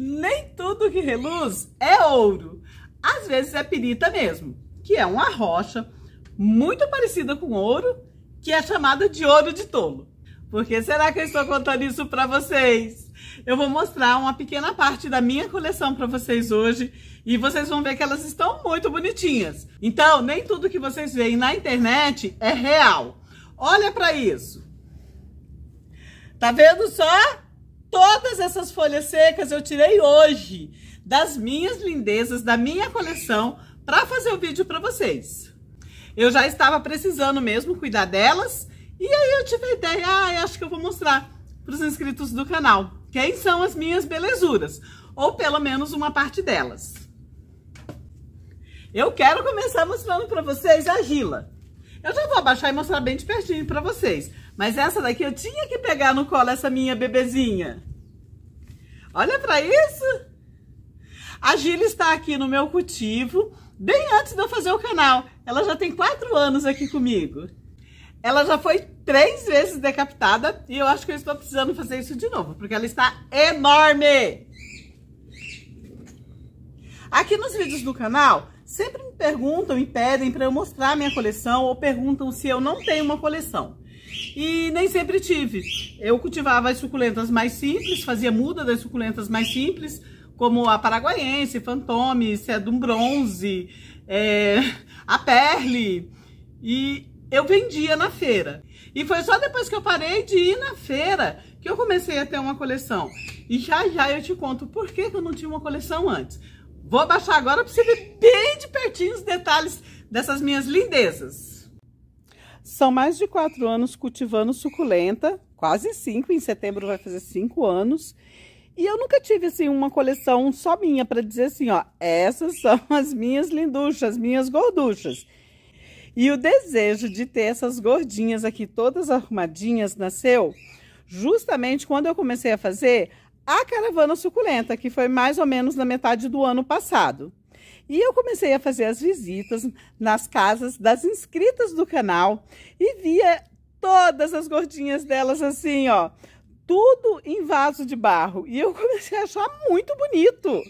nem tudo que reluz é ouro. Às vezes é pirita mesmo, que é uma rocha muito parecida com ouro, que é chamada de ouro de tolo. Por que será que eu estou contando isso para vocês? Eu vou mostrar uma pequena parte da minha coleção para vocês hoje e vocês vão ver que elas estão muito bonitinhas. Então, nem tudo que vocês veem na internet é real. Olha para isso. Tá vendo só? Todas essas folhas secas eu tirei hoje das minhas lindezas, da minha coleção, para fazer o vídeo para vocês. Eu já estava precisando mesmo cuidar delas, e aí eu tive a ideia, ah, acho que eu vou mostrar para os inscritos do canal quem são as minhas belezuras, ou pelo menos uma parte delas. Eu quero começar mostrando para vocês a Gila. Eu já vou abaixar e mostrar bem de pertinho para vocês. Mas essa daqui eu tinha que pegar no colo essa minha bebezinha. Olha para isso! A Gila está aqui no meu cultivo, bem antes de eu fazer o canal. Ela já tem quatro anos aqui comigo. Ela já foi três vezes decapitada e eu acho que eu estou precisando fazer isso de novo, porque ela está enorme! Aqui nos vídeos do canal, sempre me perguntam e pedem para eu mostrar minha coleção ou perguntam se eu não tenho uma coleção e nem sempre tive. Eu cultivava as suculentas mais simples, fazia muda das suculentas mais simples, como a paraguaiense, fantome, sedum é bronze, é, a perle, e eu vendia na feira. E foi só depois que eu parei de ir na feira que eu comecei a ter uma coleção. E já já eu te conto por que eu não tinha uma coleção antes. Vou baixar agora para você ver bem de pertinho os detalhes dessas minhas lindezas. São mais de quatro anos cultivando suculenta, quase cinco, em setembro vai fazer cinco anos. E eu nunca tive, assim, uma coleção só minha para dizer assim, ó, essas são as minhas linduchas, as minhas gorduchas. E o desejo de ter essas gordinhas aqui todas arrumadinhas nasceu justamente quando eu comecei a fazer a caravana suculenta, que foi mais ou menos na metade do ano passado. E eu comecei a fazer as visitas nas casas das inscritas do canal e via todas as gordinhas delas assim, ó, tudo em vaso de barro. E eu comecei a achar muito bonito.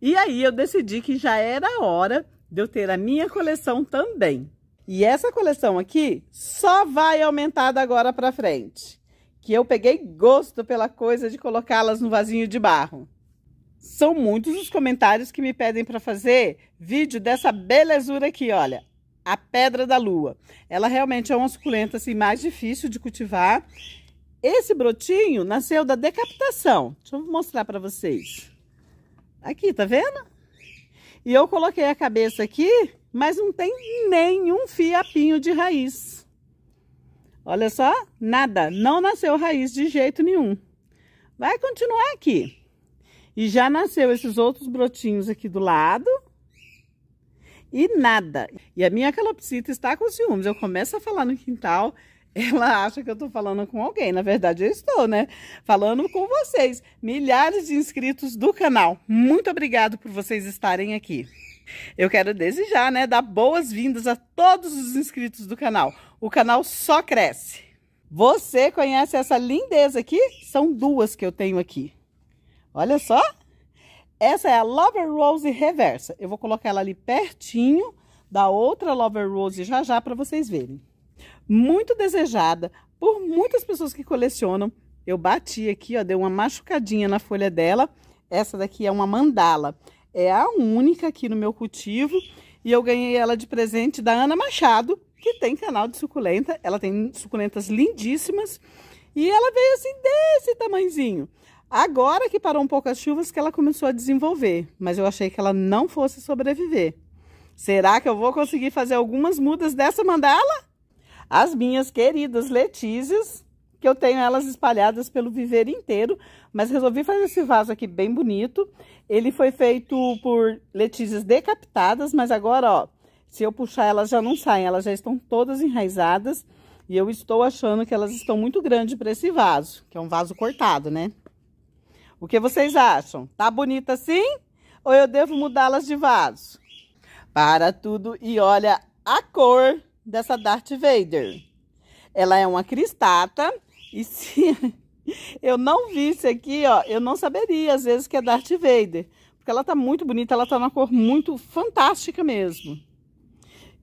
E aí eu decidi que já era hora de eu ter a minha coleção também. E essa coleção aqui só vai aumentar da agora para frente, que eu peguei gosto pela coisa de colocá-las no vasinho de barro. São muitos os comentários que me pedem para fazer vídeo dessa belezura aqui, olha. A pedra da lua. Ela realmente é uma suculenta assim mais difícil de cultivar. Esse brotinho nasceu da decapitação. Deixa eu mostrar para vocês. Aqui, tá vendo? E eu coloquei a cabeça aqui, mas não tem nenhum fiapinho de raiz. Olha só, nada, não nasceu raiz de jeito nenhum. Vai continuar aqui. E já nasceu esses outros brotinhos aqui do lado. E nada. E a minha calopsita está com ciúmes. Eu começo a falar no quintal, ela acha que eu estou falando com alguém. Na verdade, eu estou, né? Falando com vocês, milhares de inscritos do canal. Muito obrigado por vocês estarem aqui. Eu quero desejar, né, dar boas-vindas a todos os inscritos do canal. O canal só cresce. Você conhece essa lindeza aqui? São duas que eu tenho aqui. Olha só. Essa é a Lover Rose reversa. Eu vou colocar ela ali pertinho da outra Lover Rose já já para vocês verem. Muito desejada por muitas pessoas que colecionam. Eu bati aqui, ó, deu uma machucadinha na folha dela. Essa daqui é uma mandala. É a única aqui no meu cultivo e eu ganhei ela de presente da Ana Machado, que tem canal de suculenta. Ela tem suculentas lindíssimas e ela veio assim desse tamanzinho. Agora que parou um pouco as chuvas que ela começou a desenvolver, mas eu achei que ela não fosse sobreviver. Será que eu vou conseguir fazer algumas mudas dessa mandala? As minhas queridas letízias, que eu tenho elas espalhadas pelo viver inteiro, mas resolvi fazer esse vaso aqui bem bonito. Ele foi feito por letízias decapitadas, mas agora, ó, se eu puxar elas já não saem, elas já estão todas enraizadas. E eu estou achando que elas estão muito grandes para esse vaso, que é um vaso cortado, né? O que vocês acham? Tá bonita assim? Ou eu devo mudá-las de vaso? Para tudo e olha a cor dessa Darth Vader. Ela é uma cristata e se eu não visse aqui, ó, eu não saberia às vezes que é Darth Vader. Porque ela tá muito bonita, ela tá numa cor muito fantástica mesmo.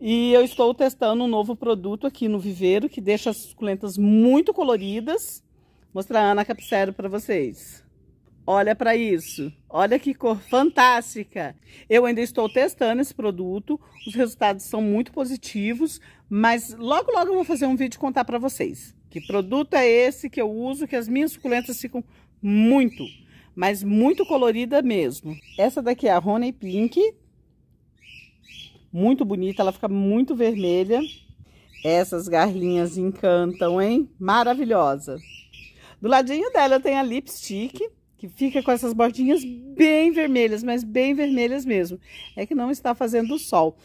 E eu estou testando um novo produto aqui no viveiro que deixa as suculentas muito coloridas. Mostrar a Ana Capsero para vocês. Olha para isso. Olha que cor fantástica. Eu ainda estou testando esse produto. Os resultados são muito positivos. Mas logo, logo eu vou fazer um vídeo contar para vocês. Que produto é esse que eu uso, que as minhas suculentas ficam muito, mas muito colorida mesmo. Essa daqui é a Honey Pink. Muito bonita, ela fica muito vermelha. Essas garrinhas encantam, hein? Maravilhosa. Do ladinho dela eu tenho a lipstick que fica com essas bordinhas bem vermelhas, mas bem vermelhas mesmo. É que não está fazendo sol.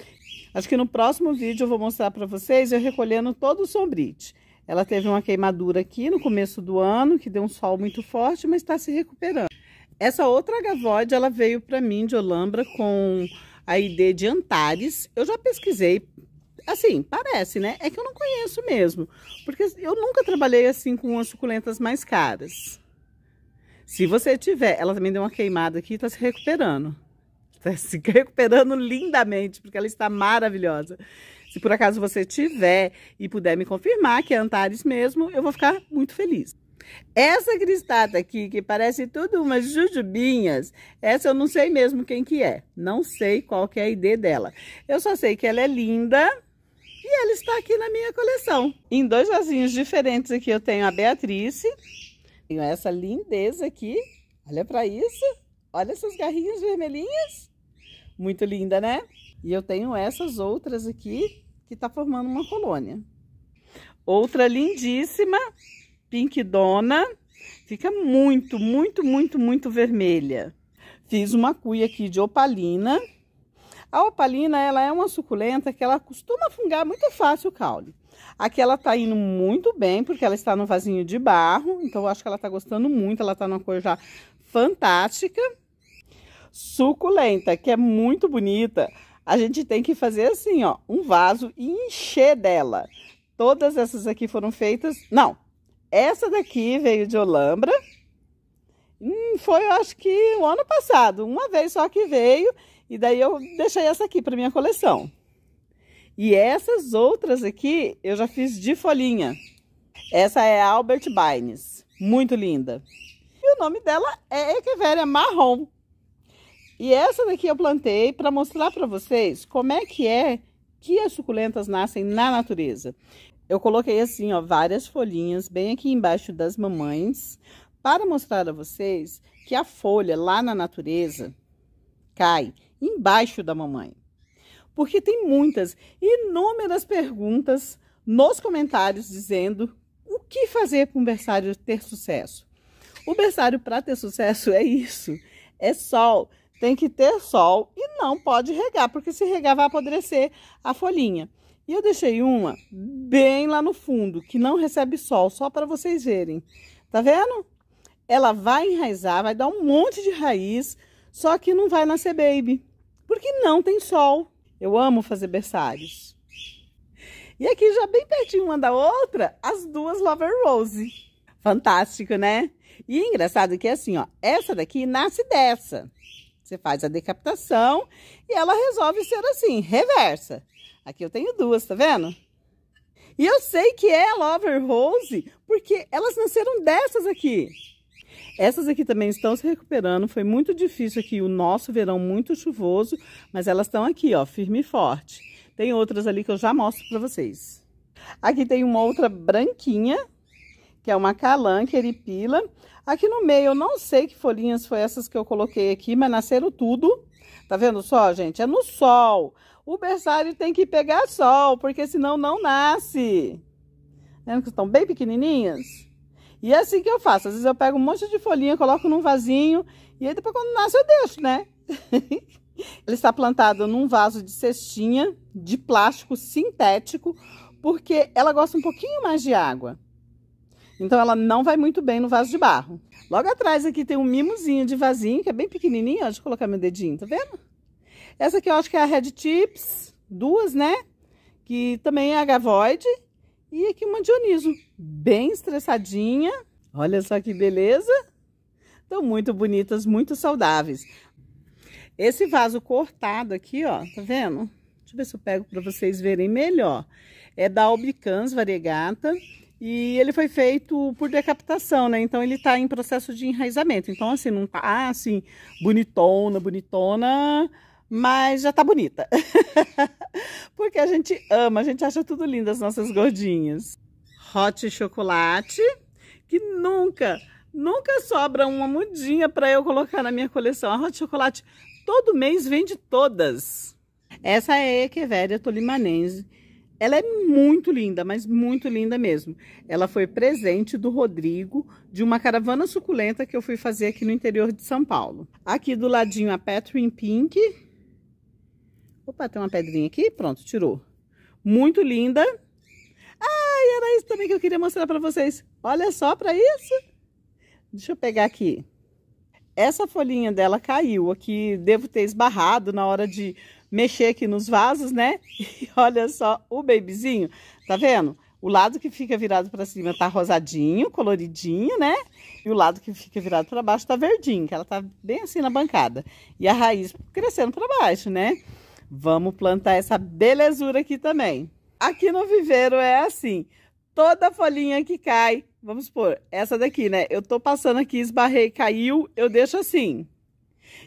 Acho que no próximo vídeo eu vou mostrar para vocês eu recolhendo todo o sombrite. Ela teve uma queimadura aqui no começo do ano, que deu um sol muito forte, mas está se recuperando. Essa outra agavode, ela veio para mim de Olambra com a ID de Antares. Eu já pesquisei, assim, parece, né? É que eu não conheço mesmo, porque eu nunca trabalhei assim com as suculentas mais caras. Se você tiver, ela também deu uma queimada aqui e está se recuperando. Está se recuperando lindamente, porque ela está maravilhosa. Se por acaso você tiver e puder me confirmar que é Antares mesmo, eu vou ficar muito feliz. Essa cristata aqui, que parece tudo umas jujubinhas, essa eu não sei mesmo quem que é. Não sei qual que é a ID dela. Eu só sei que ela é linda e ela está aqui na minha coleção. Em dois vasinhos diferentes aqui eu tenho a Beatrice, tenho essa lindeza aqui. Olha para isso. Olha essas garrinhas vermelhinhas. Muito linda, né? E eu tenho essas outras aqui que tá formando uma colônia. Outra lindíssima, pink dona. Fica muito, muito, muito, muito vermelha. Fiz uma cuia aqui de opalina a opalina, ela é uma suculenta que ela costuma fungar muito fácil o caule. Aqui ela tá indo muito bem, porque ela está no vasinho de barro, então eu acho que ela tá gostando muito, ela tá numa cor já fantástica. Suculenta, que é muito bonita, a gente tem que fazer assim, ó, um vaso e encher dela. Todas essas aqui foram feitas, não, essa daqui veio de Olambra, hum, foi eu acho que o ano passado, uma vez só que veio, e daí eu deixei essa aqui para minha coleção. E essas outras aqui eu já fiz de folhinha. Essa é a Albert Bynes, muito linda. E o nome dela é Echeveria marrom. E essa daqui eu plantei para mostrar para vocês como é que é que as suculentas nascem na natureza. Eu coloquei assim, ó, várias folhinhas bem aqui embaixo das mamães para mostrar a vocês que a folha lá na natureza cai embaixo da mamãe? Porque tem muitas, inúmeras perguntas nos comentários dizendo o que fazer para um berçário ter sucesso. O berçário para ter sucesso é isso, é sol. Tem que ter sol e não pode regar, porque se regar vai apodrecer a folhinha. E eu deixei uma bem lá no fundo, que não recebe sol, só para vocês verem. Tá vendo? Ela vai enraizar, vai dar um monte de raiz, só que não vai nascer baby porque não tem sol. Eu amo fazer berçários. E aqui, já bem pertinho uma da outra, as duas Lover Rose. Fantástico, né? E engraçado que é assim, ó, essa daqui nasce dessa. Você faz a decapitação e ela resolve ser assim, reversa. Aqui eu tenho duas, tá vendo? E eu sei que é Lover Rose porque elas nasceram dessas aqui. Essas aqui também estão se recuperando. Foi muito difícil aqui o nosso verão muito chuvoso, mas elas estão aqui, ó, firme e forte. Tem outras ali que eu já mostro para vocês. Aqui tem uma outra branquinha, que é uma calã queripila. Aqui no meio, eu não sei que folhinhas foi essas que eu coloquei aqui, mas nasceram tudo. Tá vendo só, gente? É no sol. O berçário tem que pegar sol, porque senão não nasce. Vendo que estão bem pequenininhas? E é assim que eu faço. Às vezes eu pego um monte de folhinha, coloco num vasinho e aí depois quando nasce eu deixo, né? Ele está plantado num vaso de cestinha de plástico sintético, porque ela gosta um pouquinho mais de água. Então ela não vai muito bem no vaso de barro. Logo atrás aqui tem um mimozinho de vasinho, que é bem pequenininho. Deixa eu colocar meu dedinho, tá vendo? Essa aqui eu acho que é a Red Tips, duas, né? Que também é a Gavoide. E aqui uma Dioniso, bem estressadinha. Olha só que beleza. Estão muito bonitas, muito saudáveis. Esse vaso cortado aqui, ó, tá vendo? Deixa eu ver se eu pego para vocês verem melhor. É da Albicans variegata e ele foi feito por decapitação, né? Então ele tá em processo de enraizamento. Então assim, não tá assim bonitona, bonitona mas já tá bonita. Porque a gente ama, a gente acha tudo lindo as nossas gordinhas. Hot chocolate, que nunca, nunca sobra uma mudinha para eu colocar na minha coleção. A Hot chocolate todo mês vende todas. Essa é a Echeveria tolimanense. Ela é muito linda, mas muito linda mesmo. Ela foi presente do Rodrigo de uma caravana suculenta que eu fui fazer aqui no interior de São Paulo. Aqui do ladinho a Petrin Pink, Opa, tem uma pedrinha aqui. Pronto, tirou. Muito linda. Ai, era isso também que eu queria mostrar para vocês. Olha só para isso. Deixa eu pegar aqui. Essa folhinha dela caiu aqui. Devo ter esbarrado na hora de mexer aqui nos vasos, né? E olha só o babyzinho. Tá vendo? O lado que fica virado para cima tá rosadinho, coloridinho, né? E o lado que fica virado para baixo tá verdinho, que ela tá bem assim na bancada. E a raiz crescendo para baixo, né? Vamos plantar essa belezura aqui também. Aqui no viveiro é assim, toda folhinha que cai, vamos por essa daqui, né? Eu tô passando aqui, esbarrei, caiu, eu deixo assim.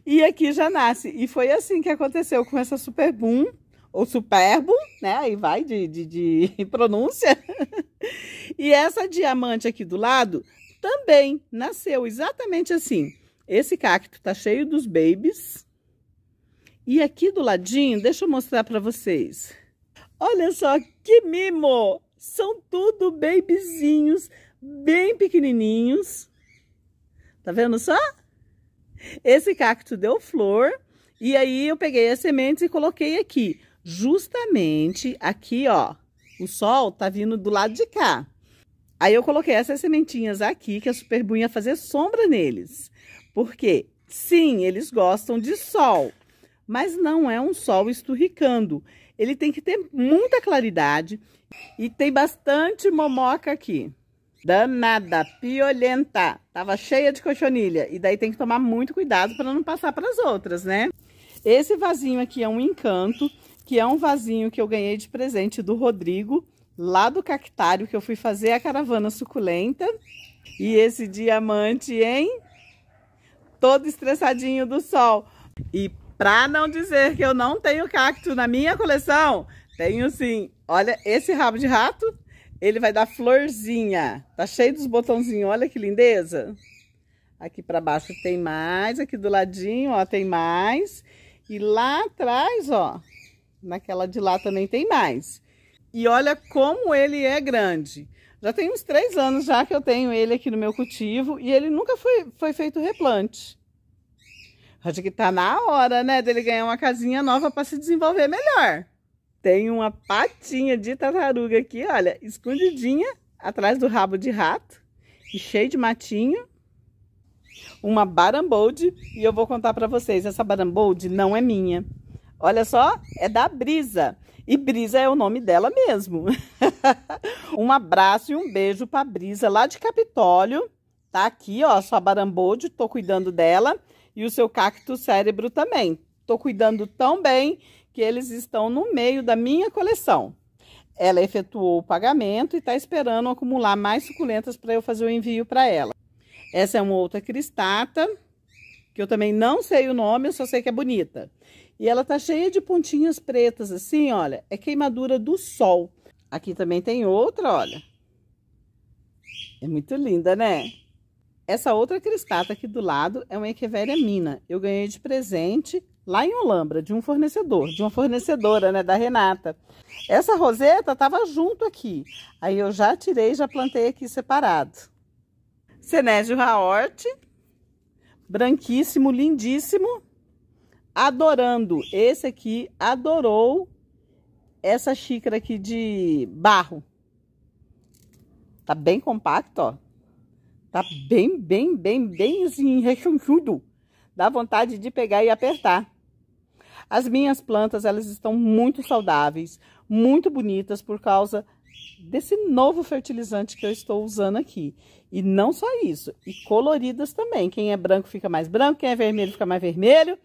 E aqui já nasce. E foi assim que aconteceu com essa Super Boom, ou Superbo, né? Aí vai de, de, de pronúncia. e essa diamante aqui do lado também nasceu exatamente assim. Esse cacto tá cheio dos babies, e aqui do ladinho, deixa eu mostrar para vocês. Olha só que mimo! São tudo babyzinhos, bem pequenininhos. Tá vendo só? Esse cacto deu flor e aí eu peguei as sementes e coloquei aqui. Justamente aqui, ó, o sol tá vindo do lado de cá. Aí eu coloquei essas sementinhas aqui, que a super ia fazer sombra neles. Porque, sim, eles gostam de sol mas não é um sol esturricando. Ele tem que ter muita claridade e tem bastante momoca aqui. Danada, piolenta, tava cheia de cochonilha e daí tem que tomar muito cuidado para não passar para as outras, né? Esse vasinho aqui é um encanto, que é um vasinho que eu ganhei de presente do Rodrigo, lá do cactário que eu fui fazer a caravana suculenta. E esse diamante, hein? Todo estressadinho do sol. E para não dizer que eu não tenho cacto na minha coleção, tenho sim. Olha esse rabo de rato, ele vai dar florzinha. Tá cheio dos botãozinhos, olha que lindeza. Aqui para baixo tem mais, aqui do ladinho, ó, tem mais. E lá atrás, ó, naquela de lá também tem mais. E olha como ele é grande. Já tem uns três anos já que eu tenho ele aqui no meu cultivo e ele nunca foi, foi feito replante. Acho que tá na hora, né, dele ganhar uma casinha nova para se desenvolver melhor. Tem uma patinha de tartaruga aqui, olha, escondidinha atrás do rabo de rato e cheio de matinho. Uma baramboude e eu vou contar para vocês, essa baramboude não é minha. Olha só, é da Brisa. E Brisa é o nome dela mesmo. um abraço e um beijo para Brisa lá de Capitólio. Tá aqui, ó, sua baramboude, tô cuidando dela e o seu cacto cérebro também. Estou cuidando tão bem que eles estão no meio da minha coleção. Ela efetuou o pagamento e está esperando acumular mais suculentas para eu fazer o envio para ela. Essa é uma outra cristata, que eu também não sei o nome, eu só sei que é bonita. E ela tá cheia de pontinhas pretas, assim, olha. É queimadura do sol. Aqui também tem outra, olha. É muito linda, né? Essa outra cristata aqui do lado é uma Echeveria Mina. Eu ganhei de presente lá em Olambra, de um fornecedor, de uma fornecedora, né, da Renata. Essa roseta tava junto aqui. Aí eu já tirei, já plantei aqui separado. Senésio Raorte, branquíssimo, lindíssimo, adorando. Esse aqui adorou essa xícara aqui de barro. Tá bem compacto, ó. Tá bem, bem, bem, bem assim, rechonchudo. Dá vontade de pegar e apertar. As minhas plantas, elas estão muito saudáveis, muito bonitas por causa desse novo fertilizante que eu estou usando aqui. E não só isso, e coloridas também. Quem é branco fica mais branco, quem é vermelho fica mais vermelho,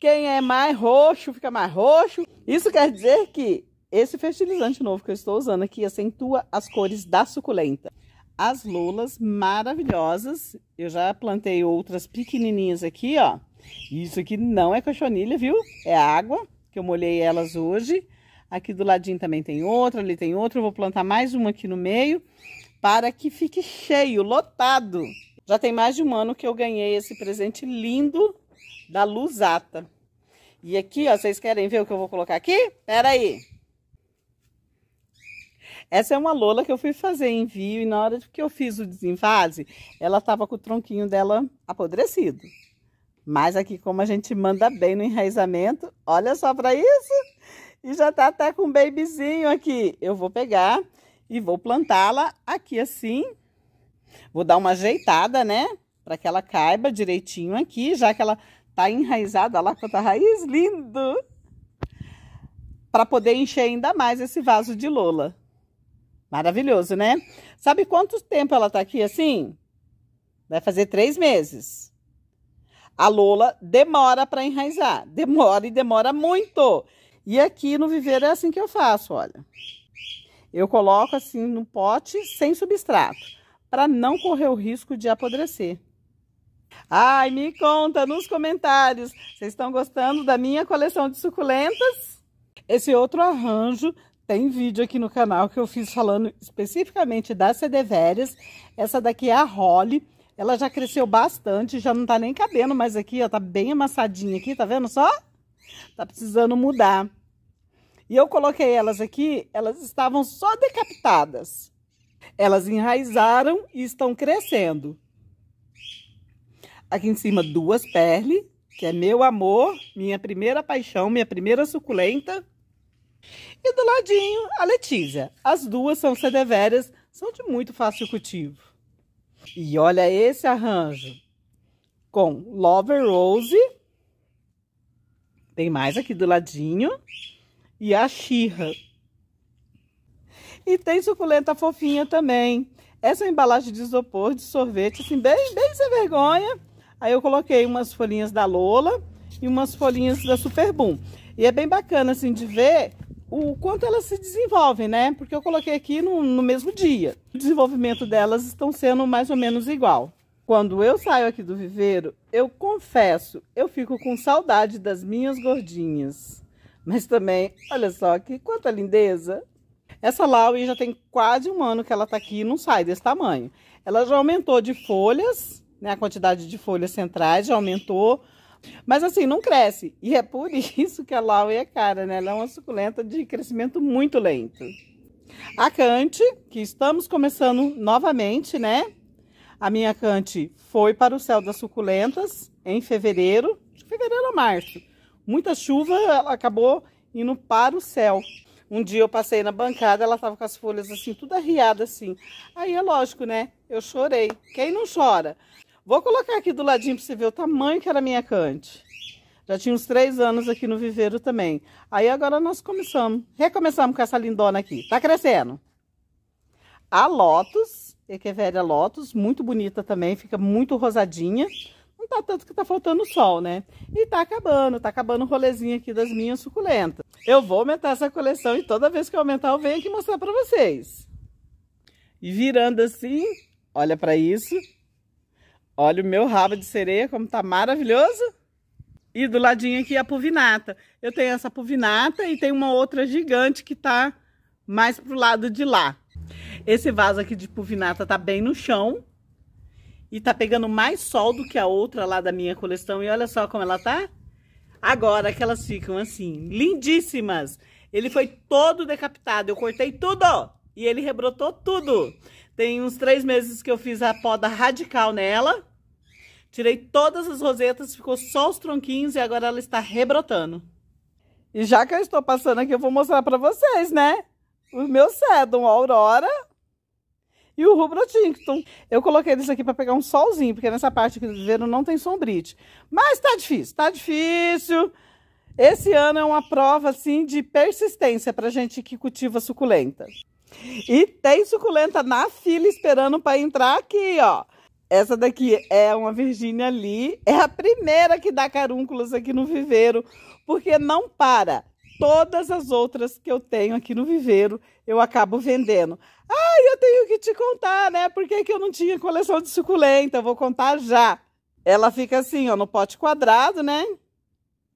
quem é mais roxo fica mais roxo. Isso quer dizer que esse fertilizante novo que eu estou usando aqui acentua as cores da suculenta as lulas maravilhosas. Eu já plantei outras pequenininhas aqui, ó. Isso aqui não é cochonilha, viu? É água, que eu molhei elas hoje. Aqui do ladinho também tem outra, ali tem outra. Eu vou plantar mais uma aqui no meio para que fique cheio, lotado. Já tem mais de um ano que eu ganhei esse presente lindo da Luzata. E aqui, ó, vocês querem ver o que eu vou colocar aqui? Pera aí. Essa é uma lola que eu fui fazer envio e na hora que eu fiz o desenvase, ela estava com o tronquinho dela apodrecido. Mas aqui, como a gente manda bem no enraizamento, olha só para isso! E já tá até com um babyzinho aqui. Eu vou pegar e vou plantá-la aqui assim. Vou dar uma ajeitada, né? Para que ela caiba direitinho aqui, já que ela tá enraizada lá com a raiz. Lindo! Para poder encher ainda mais esse vaso de lola. Maravilhoso, né? Sabe quanto tempo ela tá aqui assim? Vai fazer três meses. A Lola demora para enraizar. Demora e demora muito. E aqui no viveiro é assim que eu faço, olha. Eu coloco assim no pote sem substrato, para não correr o risco de apodrecer. Ai, me conta nos comentários, vocês estão gostando da minha coleção de suculentas? Esse outro arranjo tem vídeo aqui no canal que eu fiz falando especificamente das Cedeverias. Essa daqui é a Holly. Ela já cresceu bastante, já não tá nem cabendo mais aqui, ó. Tá bem amassadinha aqui, tá vendo só? Tá precisando mudar. E eu coloquei elas aqui, elas estavam só decapitadas. Elas enraizaram e estão crescendo. Aqui em cima, duas perle, que é meu amor, minha primeira paixão, minha primeira suculenta. E do ladinho, a Letícia. As duas são sedeveras, são de muito fácil cultivo. E olha esse arranjo. Com Lover Rose. Tem mais aqui do ladinho. E a Xirra. E tem suculenta fofinha também. Essa é embalagem de isopor, de sorvete, assim, bem, bem sem vergonha. Aí eu coloquei umas folhinhas da Lola e umas folhinhas da Boom. E é bem bacana, assim, de ver o quanto elas se desenvolvem, né? Porque eu coloquei aqui no, no mesmo dia. O desenvolvimento delas estão sendo mais ou menos igual. Quando eu saio aqui do viveiro, eu confesso, eu fico com saudade das minhas gordinhas. Mas também, olha só que quanta lindeza. Essa Laue já tem quase um ano que ela tá aqui e não sai desse tamanho. Ela já aumentou de folhas, né? A quantidade de folhas centrais já aumentou. Mas assim, não cresce. E é por isso que a lau é cara, né? Ela é uma suculenta de crescimento muito lento. A cante, que estamos começando novamente, né? A minha cante foi para o céu das suculentas em fevereiro, de fevereiro a março. Muita chuva, ela acabou indo para o céu. Um dia eu passei na bancada, ela tava com as folhas assim, tudo arriada assim. Aí é lógico, né? Eu chorei. Quem não chora? Vou colocar aqui do ladinho para você ver o tamanho que era a minha cante. Já tinha uns três anos aqui no viveiro também. Aí agora nós começamos, recomeçamos com essa lindona aqui. Tá crescendo. A Lotus, velha Lotus, muito bonita também, fica muito rosadinha. Não tá tanto que tá faltando sol, né? E tá acabando, tá acabando o rolezinho aqui das minhas suculentas. Eu vou aumentar essa coleção e toda vez que eu aumentar eu venho aqui mostrar pra vocês. E virando assim, olha pra isso, Olha o meu rabo de sereia, como tá maravilhoso. E do ladinho aqui a puvinata. Eu tenho essa puvinata e tem uma outra gigante que tá mais pro lado de lá. Esse vaso aqui de puvinata tá bem no chão. E tá pegando mais sol do que a outra lá da minha coleção. E olha só como ela tá. Agora que elas ficam assim, lindíssimas. Ele foi todo decapitado, eu cortei tudo e ele rebrotou tudo. Tem uns três meses que eu fiz a poda radical nela. Tirei todas as rosetas, ficou só os tronquinhos e agora ela está rebrotando. E já que eu estou passando aqui, eu vou mostrar para vocês, né? O meu cedo, a Aurora e o Rubro Eu coloquei eles aqui para pegar um solzinho, porque nessa parte aqui do viveiro não tem sombrite. Mas tá difícil, tá difícil. Esse ano é uma prova, assim, de persistência para gente que cultiva suculenta. E tem suculenta na fila esperando para entrar aqui, ó. Essa daqui é uma Virgínia Lee. É a primeira que dá carúnculos aqui no viveiro, porque não para. Todas as outras que eu tenho aqui no viveiro, eu acabo vendendo. Ah, eu tenho que te contar, né? Por que, que eu não tinha coleção de suculenta? Eu vou contar já. Ela fica assim, ó, no pote quadrado, né?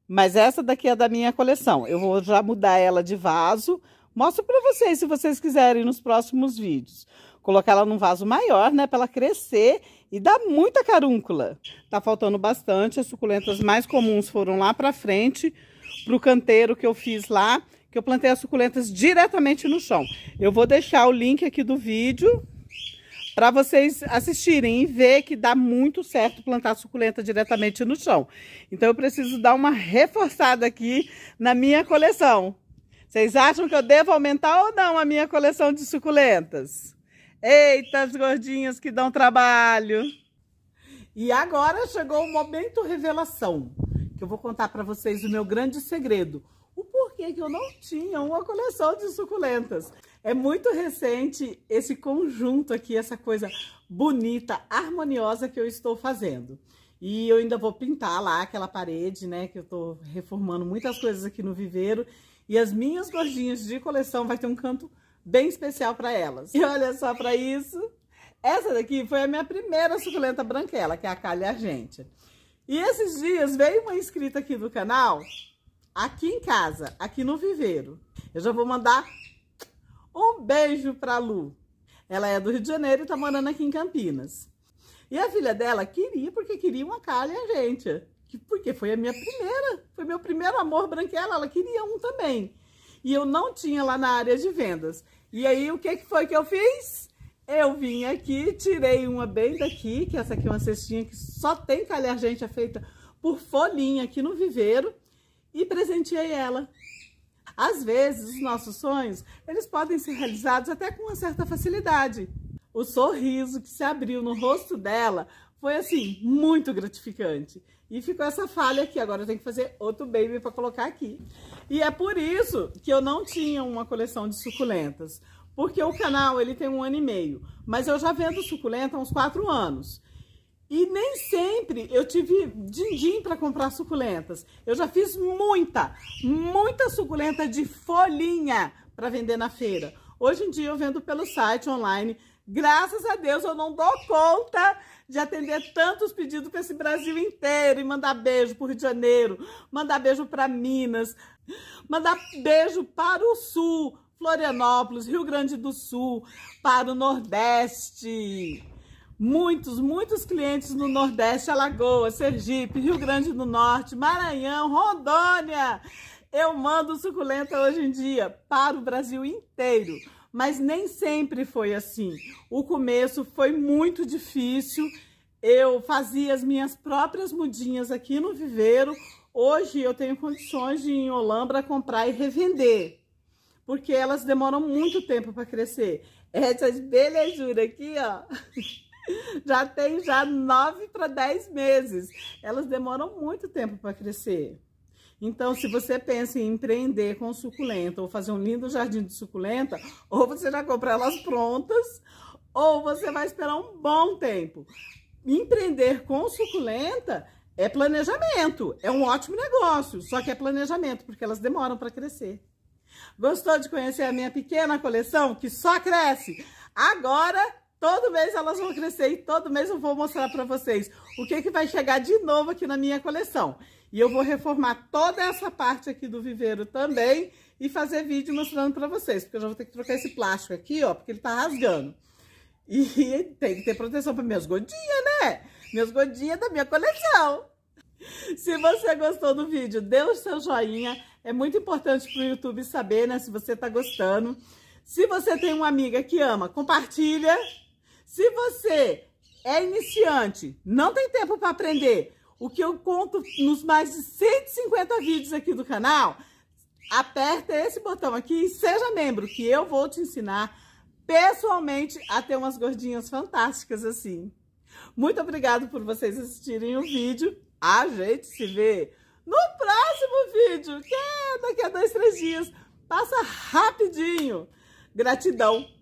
Mas essa daqui é da minha coleção. Eu vou já mudar ela de vaso, Mostro para vocês, se vocês quiserem, nos próximos vídeos. Colocar ela num vaso maior, né? Para ela crescer e dar muita carúncula. Tá faltando bastante. As suculentas mais comuns foram lá para frente, para o canteiro que eu fiz lá, que eu plantei as suculentas diretamente no chão. Eu vou deixar o link aqui do vídeo para vocês assistirem e ver que dá muito certo plantar suculenta diretamente no chão. Então eu preciso dar uma reforçada aqui na minha coleção. Vocês acham que eu devo aumentar ou não a minha coleção de suculentas? Eita, as gordinhas que dão trabalho! E agora chegou o momento revelação, que eu vou contar para vocês o meu grande segredo. O porquê que eu não tinha uma coleção de suculentas. É muito recente esse conjunto aqui, essa coisa bonita, harmoniosa que eu estou fazendo. E eu ainda vou pintar lá aquela parede, né? Que eu tô reformando muitas coisas aqui no viveiro. E as minhas gordinhas de coleção vai ter um canto bem especial para elas. E olha só para isso. Essa daqui foi a minha primeira suculenta branquela, que é a calha Argente. E esses dias veio uma inscrita aqui do canal, aqui em casa, aqui no viveiro. Eu já vou mandar um beijo para Lu. Ela é do Rio de Janeiro e está morando aqui em Campinas. E a filha dela queria, porque queria uma calha Argente porque foi a minha primeira, foi meu primeiro amor branquela, ela queria um também. E eu não tinha lá na área de vendas. E aí, o que, que foi que eu fiz? Eu vim aqui, tirei uma bem daqui, que essa aqui é uma cestinha que só tem calhar gente, é feita por folhinha aqui no viveiro, e presenteei ela. Às vezes, os nossos sonhos, eles podem ser realizados até com uma certa facilidade. O sorriso que se abriu no rosto dela foi, assim, muito gratificante. E ficou essa falha aqui. Agora eu tenho que fazer outro baby para colocar aqui. E é por isso que eu não tinha uma coleção de suculentas. Porque o canal, ele tem um ano e meio. Mas eu já vendo suculenta há uns quatro anos. E nem sempre eu tive din-din para comprar suculentas. Eu já fiz muita, muita suculenta de folhinha para vender na feira. Hoje em dia eu vendo pelo site online, Graças a Deus eu não dou conta de atender tantos pedidos para esse Brasil inteiro e mandar beijo para o Rio de Janeiro, mandar beijo para Minas, mandar beijo para o Sul, Florianópolis, Rio Grande do Sul, para o Nordeste. Muitos, muitos clientes no Nordeste, Alagoas, Sergipe, Rio Grande do Norte, Maranhão, Rondônia. Eu mando suculenta hoje em dia para o Brasil inteiro mas nem sempre foi assim. O começo foi muito difícil. Eu fazia as minhas próprias mudinhas aqui no viveiro. Hoje eu tenho condições de ir em Olambra comprar e revender, porque elas demoram muito tempo para crescer. Essas belezuras aqui, ó, já tem já 9 para 10 meses. Elas demoram muito tempo para crescer. Então, se você pensa em empreender com suculenta ou fazer um lindo jardim de suculenta, ou você já compra elas prontas, ou você vai esperar um bom tempo. Empreender com suculenta é planejamento, é um ótimo negócio, só que é planejamento, porque elas demoram para crescer. Gostou de conhecer a minha pequena coleção que só cresce? Agora, todo mês elas vão crescer e todo mês eu vou mostrar para vocês o que, que vai chegar de novo aqui na minha coleção. E eu vou reformar toda essa parte aqui do viveiro também e fazer vídeo mostrando para vocês, porque eu já vou ter que trocar esse plástico aqui, ó, porque ele tá rasgando. E tem que ter proteção para minhas godinhas, né? Minhas godinhas da minha coleção. Se você gostou do vídeo, dê o seu joinha. É muito importante para o YouTube saber, né, se você tá gostando. Se você tem uma amiga que ama, compartilha. Se você é iniciante, não tem tempo para aprender, o que eu conto nos mais de 150 vídeos aqui do canal, aperta esse botão aqui e seja membro, que eu vou te ensinar pessoalmente a ter umas gordinhas fantásticas assim. Muito obrigado por vocês assistirem o vídeo. A gente se vê no próximo vídeo, que é daqui a dois, três dias. Passa rapidinho. Gratidão